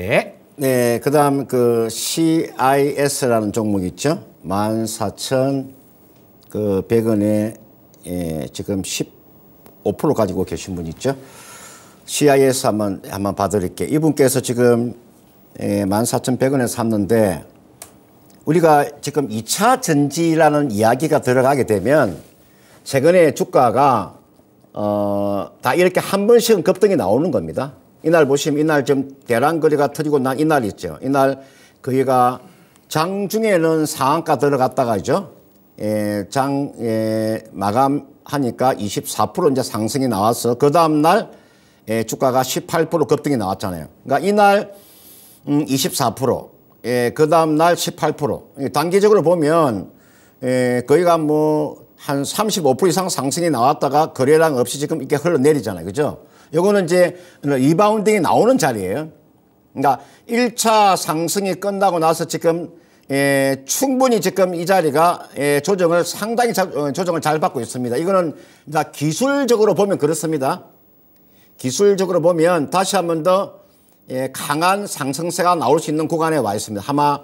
네. 네, 그다음 그 CIS라는 종목 있죠. 14,100원에 그 예, 지금 15% 가지고 계신 분 있죠. CIS 한번 한번 봐드릴게요. 이분께서 지금 예, 14,100원에 샀는데 우리가 지금 2차 전지라는 이야기가 들어가게 되면 최근에 주가가 어, 다 이렇게 한 번씩은 급등이 나오는 겁니다. 이날 보시면 이날 좀 대란거리가 터지고 난 이날 있죠. 이날 거기가 장중에는 상한가 들어갔다가 이죠. 예, 장, 예, 마감하니까 24% 이제 상승이 나왔어. 그 다음날 예, 주가가 18% 급등이 나왔잖아요. 그러니까 이날 음, 24%, 예, 그 다음날 18%. 단기적으로 보면 예, 거기가 뭐 한35% 이상 상승이 나왔다가 거래량 없이 지금 이렇게 흘러내리잖아요. 그죠? 요거는 이제 리바운딩이 나오는 자리예요. 그러니까 1차 상승이 끝나고 나서 지금 예, 충분히 지금 이 자리가 예, 조정을 상당히 자, 어, 조정을 잘 받고 있습니다. 이거는 기술적으로 보면 그렇습니다. 기술적으로 보면 다시 한 번더 예, 강한 상승세가 나올 수 있는 구간에 와 있습니다. 아마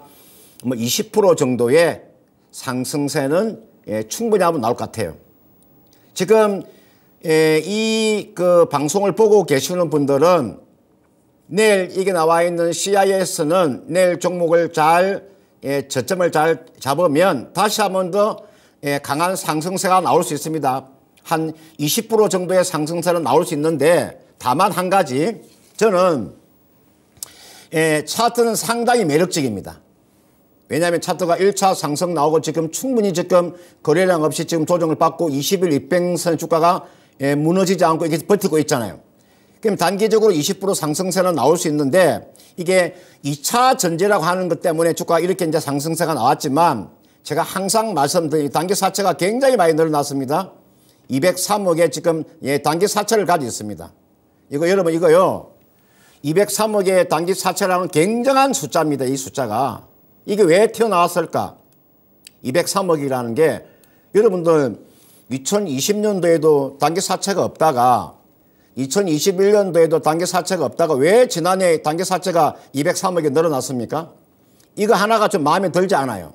뭐20% 정도의 상승세는 예, 충분히 하면 나올 것 같아요. 지금 예, 이그 방송을 보고 계시는 분들은 내일 이게 나와 있는 CIS는 내일 종목을 잘 예, 저점을 잘 잡으면 다시 한번더 예, 강한 상승세가 나올 수 있습니다. 한 20% 정도의 상승세는 나올 수 있는데 다만 한 가지 저는 예, 차트는 상당히 매력적입니다. 왜냐하면 차트가 1차 상승 나오고 지금 충분히 지금 거래량 없이 지금 조정을 받고 20일 입행0선 주가가 예, 무너지지 않고 이렇게 버티고 있잖아요. 그럼 단기적으로 20% 상승세는 나올 수 있는데 이게 2차 전제라고 하는 것 때문에 주가가 이렇게 이제 상승세가 나왔지만 제가 항상 말씀드린 단기 사채가 굉장히 많이 늘어났습니다. 203억에 지금 예, 단기 사채를 가지고 있습니다. 이거 여러분 이거요. 203억의 단기 사채라는 굉장한 숫자입니다. 이 숫자가. 이게 왜 튀어나왔을까? 203억이라는 게 여러분들 2020년도에도 단기 사채가 없다가 2021년도에도 단기 사채가 없다가 왜 지난해 단기 사채가 203억이 늘어났습니까? 이거 하나가 좀 마음에 들지 않아요.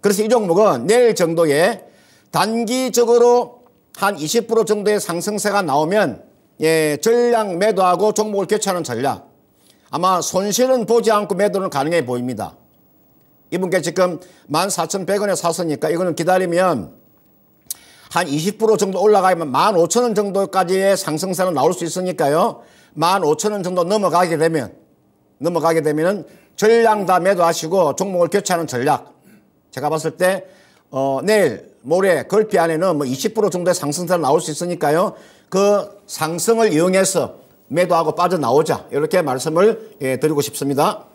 그래서 이 종목은 내일 정도에 단기적으로 한 20% 정도의 상승세가 나오면 예, 전량 매도하고 종목을 교체하는 전략. 아마 손실은 보지 않고 매도는 가능해 보입니다. 이분께 지금 14,100원에 샀으니까 이거는 기다리면 한 20% 정도 올라가면 15,000원 정도까지의 상승세는 나올 수 있으니까요. 15,000원 정도 넘어가게 되면 넘어가게 되면은 전량 다 매도하시고 종목을 교체하는 전략. 제가 봤을 때 어, 내일 모레 걸피 안에는 뭐 20% 정도의 상승세가 나올 수 있으니까요. 그 상승을 이용해서 매도하고 빠져나오자 이렇게 말씀을 예, 드리고 싶습니다.